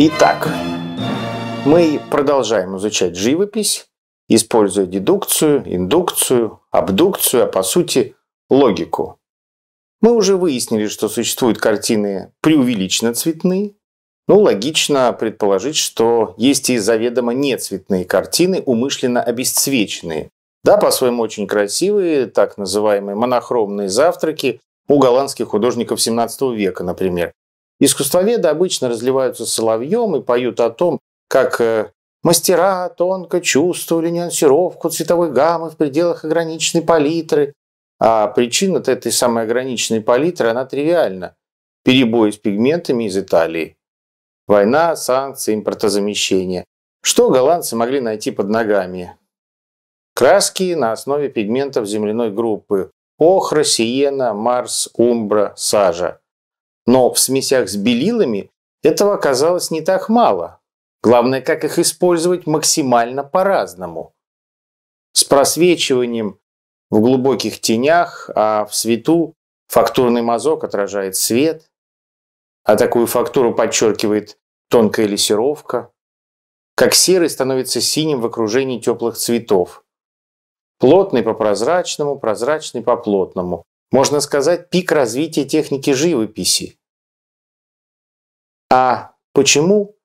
Итак, мы продолжаем изучать живопись, используя дедукцию, индукцию, абдукцию, а по сути логику. Мы уже выяснили, что существуют картины преувеличенно цветные. Ну, логично предположить, что есть и заведомо нецветные картины, умышленно обесцвеченные. Да, по-своему очень красивые, так называемые монохромные завтраки у голландских художников 17 века, например. Искусствоведы обычно разливаются соловьем и поют о том, как э, мастера тонко чувствовали нюансировку цветовой гаммы в пределах ограниченной палитры. А причина этой самой ограниченной палитры, она тривиальна. Перебои с пигментами из Италии. Война, санкции, импортозамещение. Что голландцы могли найти под ногами? Краски на основе пигментов земляной группы. Охра, сиена, марс, умбра, сажа. Но в смесях с белилами этого оказалось не так мало. Главное, как их использовать максимально по-разному. С просвечиванием в глубоких тенях, а в свету фактурный мазок отражает свет, а такую фактуру подчеркивает тонкая лессировка, как серый становится синим в окружении теплых цветов. Плотный по прозрачному, прозрачный по плотному можно сказать, пик развития техники живописи. А почему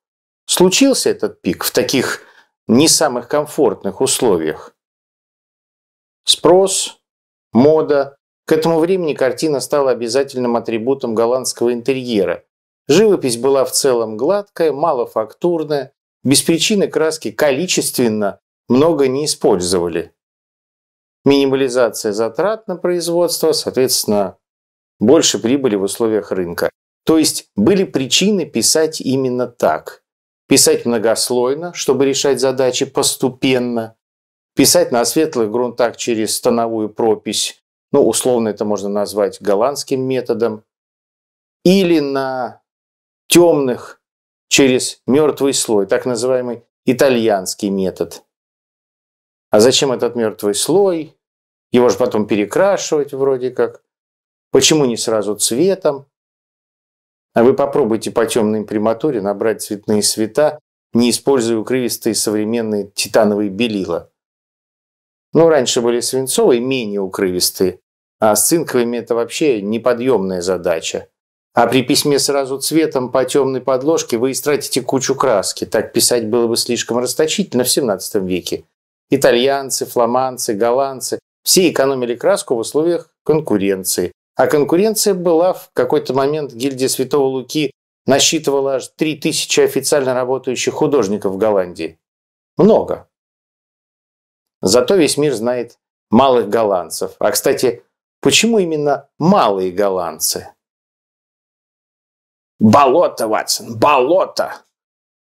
случился этот пик в таких не самых комфортных условиях? Спрос, мода. К этому времени картина стала обязательным атрибутом голландского интерьера. Живопись была в целом гладкая, малофактурная, без причины краски количественно много не использовали минимализация затрат на производство, соответственно, больше прибыли в условиях рынка. То есть были причины писать именно так. Писать многослойно, чтобы решать задачи постепенно. Писать на светлых грунтах через становую пропись. Ну, условно это можно назвать голландским методом. Или на темных через мертвый слой, так называемый итальянский метод. А зачем этот мертвый слой? Его же потом перекрашивать вроде как. Почему не сразу цветом? А вы попробуйте по темной имприматуре набрать цветные цвета, не используя укрывистые современные титановые белила. Ну, раньше были свинцовые, менее укрывистые, а с цинковыми это вообще неподъемная задача. А при письме сразу цветом по темной подложке вы истратите кучу краски. Так писать было бы слишком расточительно в 17 веке. Итальянцы, фламандцы, голландцы все экономили краску в условиях конкуренции. А конкуренция была в какой-то момент гильдия Святого Луки насчитывала аж 3000 официально работающих художников в Голландии. Много. Зато весь мир знает малых голландцев. А, кстати, почему именно малые голландцы? Болото, Ватсон, болото!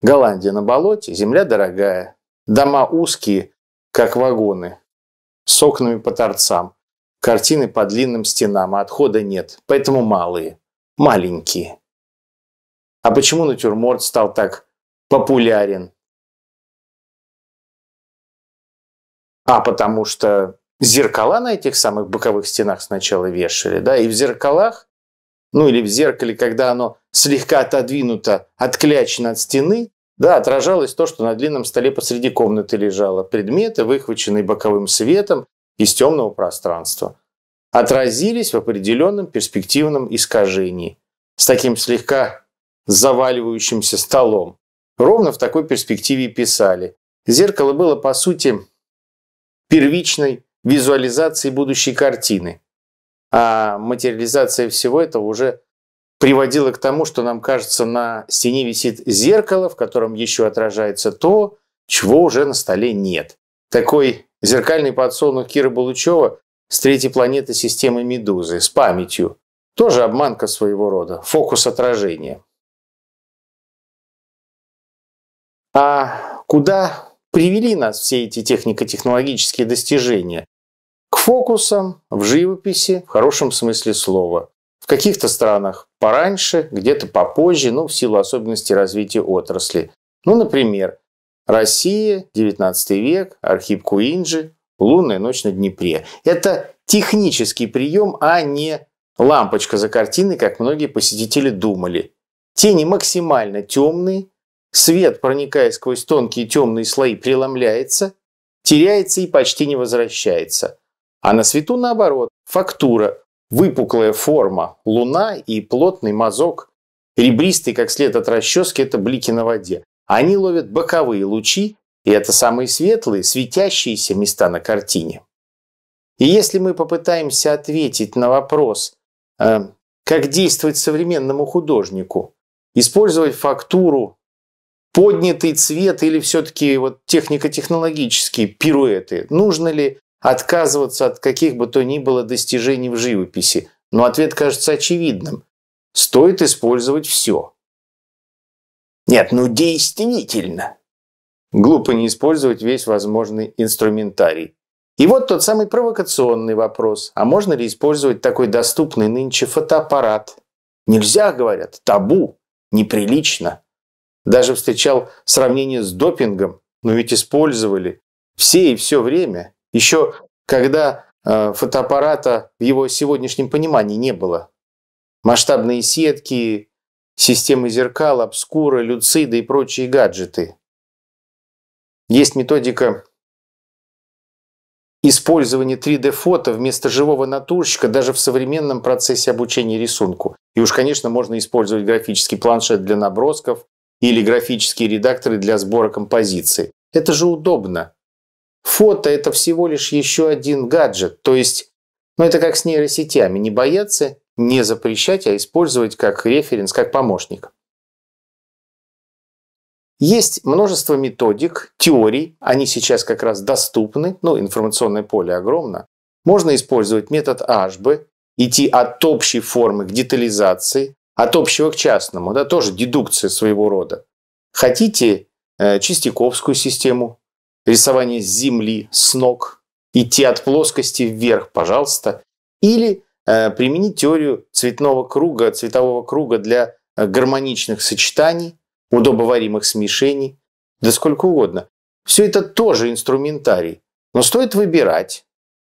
Голландия на болоте, земля дорогая. Дома узкие, как вагоны, с окнами по торцам, картины по длинным стенам, а отхода нет, поэтому малые, маленькие. А почему натюрморт стал так популярен? А потому что зеркала на этих самых боковых стенах сначала вешали, да, и в зеркалах, ну или в зеркале, когда оно слегка отодвинуто, отклячено от стены, да, отражалось то, что на длинном столе посреди комнаты лежало. Предметы, выхваченные боковым светом из темного пространства. Отразились в определенном перспективном искажении. С таким слегка заваливающимся столом. Ровно в такой перспективе писали. Зеркало было, по сути, первичной визуализацией будущей картины. А материализация всего этого уже приводило к тому, что нам кажется, на стене висит зеркало, в котором еще отражается то, чего уже на столе нет. Такой зеркальный подсолнух Кира Балучева с третьей планеты системы Медузы, с памятью. Тоже обманка своего рода, фокус отражения. А куда привели нас все эти технико-технологические достижения? К фокусам в живописи в хорошем смысле слова. В каких-то странах пораньше, где-то попозже, ну, в силу особенностей развития отрасли. Ну, например, Россия, 19 век, Архип Куинджи, «Лунная ночь на Днепре». Это технический прием, а не лампочка за картиной, как многие посетители думали. Тени максимально темные, свет, проникая сквозь тонкие темные слои, преломляется, теряется и почти не возвращается. А на свету наоборот, фактура Выпуклая форма луна и плотный мазок, ребристый, как след от расчески, это блики на воде. Они ловят боковые лучи, и это самые светлые, светящиеся места на картине. И если мы попытаемся ответить на вопрос, э, как действовать современному художнику, использовать фактуру, поднятый цвет или все-таки вот технико-технологические пируэты, нужно ли отказываться от каких бы то ни было достижений в живописи, но ответ кажется очевидным. Стоит использовать все. Нет, ну действительно. Глупо не использовать весь возможный инструментарий. И вот тот самый провокационный вопрос. А можно ли использовать такой доступный нынче фотоаппарат? Нельзя, говорят, табу, неприлично. Даже встречал сравнение с допингом, но ведь использовали все и все время. Еще когда э, фотоаппарата в его сегодняшнем понимании не было. Масштабные сетки, системы зеркал, обскуры, люциды и прочие гаджеты. Есть методика использования 3D-фото вместо живого натурщика даже в современном процессе обучения рисунку. И уж, конечно, можно использовать графический планшет для набросков или графические редакторы для сбора композиции. Это же удобно. Фото – это всего лишь еще один гаджет, то есть, ну это как с нейросетями, не бояться, не запрещать, а использовать как референс, как помощник. Есть множество методик, теорий, они сейчас как раз доступны, ну, информационное поле огромно. Можно использовать метод HB, идти от общей формы к детализации, от общего к частному, да, тоже дедукция своего рода. Хотите э, Чистяковскую систему рисование земли, с ног, идти от плоскости вверх, пожалуйста. Или э, применить теорию цветного круга, цветового круга для э, гармоничных сочетаний, удобоваримых смешений, да сколько угодно. Все это тоже инструментарий. Но стоит выбирать,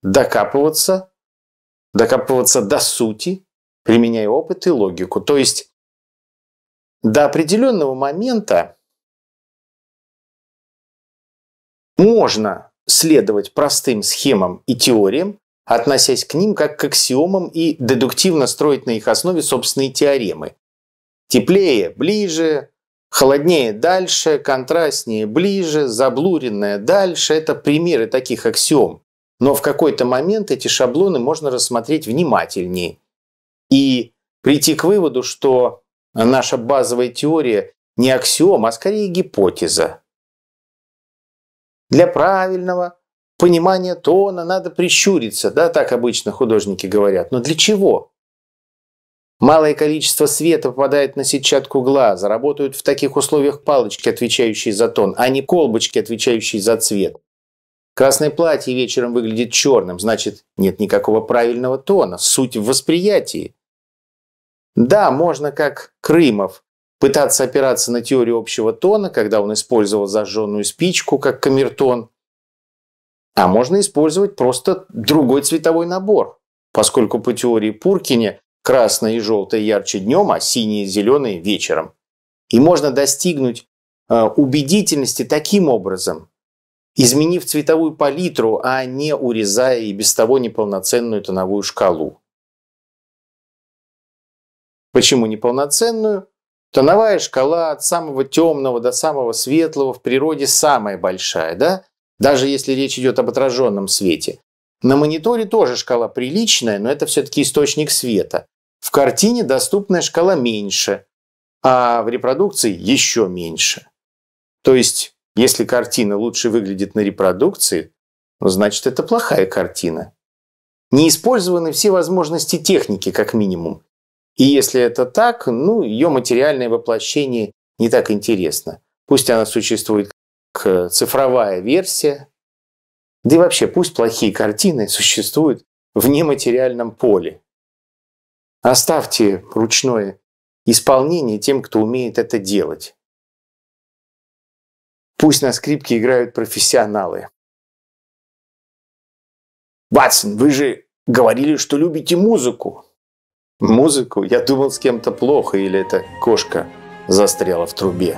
докапываться, докапываться до сути, применяя опыт и логику. То есть до определенного момента Можно следовать простым схемам и теориям, относясь к ним как к аксиомам и дедуктивно строить на их основе собственные теоремы. Теплее – ближе, холоднее – дальше, контрастнее – ближе, заблуренное – дальше – это примеры таких аксиом. Но в какой-то момент эти шаблоны можно рассмотреть внимательнее и прийти к выводу, что наша базовая теория не аксиома, а скорее гипотеза – для правильного понимания тона надо прищуриться, да, так обычно художники говорят. Но для чего? Малое количество света попадает на сетчатку глаза, работают в таких условиях палочки, отвечающие за тон, а не колбочки, отвечающие за цвет. Красное платье вечером выглядит черным, значит, нет никакого правильного тона, суть в восприятии. Да, можно как Крымов пытаться опираться на теорию общего тона, когда он использовал зажженную спичку как камертон. А можно использовать просто другой цветовой набор, поскольку по теории Пуркине красное и желтое ярче днем, а синие и зеленые вечером. И можно достигнуть э, убедительности таким образом, изменив цветовую палитру, а не урезая и без того неполноценную тоновую шкалу. Почему неполноценную? Тоновая шкала от самого темного до самого светлого в природе самая большая, да? Даже если речь идет об отраженном свете. На мониторе тоже шкала приличная, но это все-таки источник света. В картине доступная шкала меньше, а в репродукции еще меньше. То есть, если картина лучше выглядит на репродукции, ну, значит, это плохая картина. Не использованы все возможности техники, как минимум. И если это так, ну, ее материальное воплощение не так интересно. Пусть она существует как э, цифровая версия, да и вообще пусть плохие картины существуют в нематериальном поле. Оставьте ручное исполнение тем, кто умеет это делать. Пусть на скрипке играют профессионалы. Батсон, вы же говорили, что любите музыку музыку, я думал, с кем-то плохо или это кошка застряла в трубе.